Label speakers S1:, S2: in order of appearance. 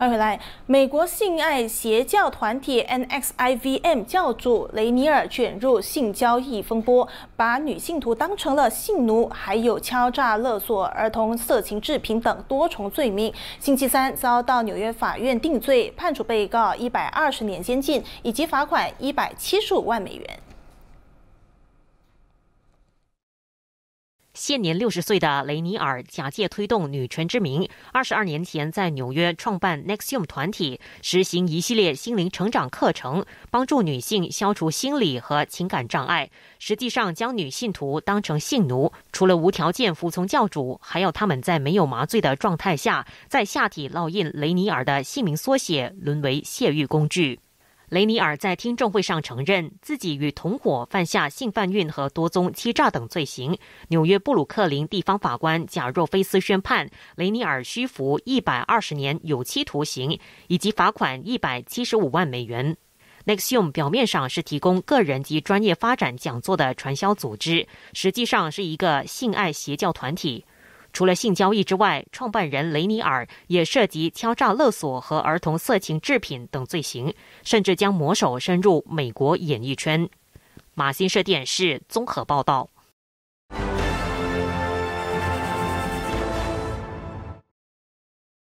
S1: 二回来！美国性爱邪教团体 N X I V M 教主雷尼尔卷入性交易风波，把女性徒当成了性奴，还有敲诈勒索、儿童色情制品等多重罪名。星期三遭到纽约法院定罪，判处被告一百二十年监禁以及罚款一百七十五万美元。
S2: 现年六十岁的雷尼尔，假借推动女权之名，二十二年前在纽约创办 Nexium 团体，实行一系列心灵成长课程，帮助女性消除心理和情感障碍。实际上，将女信徒当成性奴，除了无条件服从教主，还要他们在没有麻醉的状态下，在下体烙印雷尼尔的姓名缩写，沦为泄欲工具。雷尼尔在听证会上承认自己与同伙犯下性贩运和多宗欺诈等罪行。纽约布鲁克林地方法官贾若菲斯宣判，雷尼尔需服一百二十年有期徒刑，以及罚款一百七十五万美元。Nextum 表面上是提供个人及专业发展讲座的传销组织，实际上是一个性爱邪教团体。除了性交易之外，创办人雷尼尔也涉及敲诈勒索和儿童色情制品等罪行，甚至将魔手伸入美国演艺圈。马新社电视综合报道。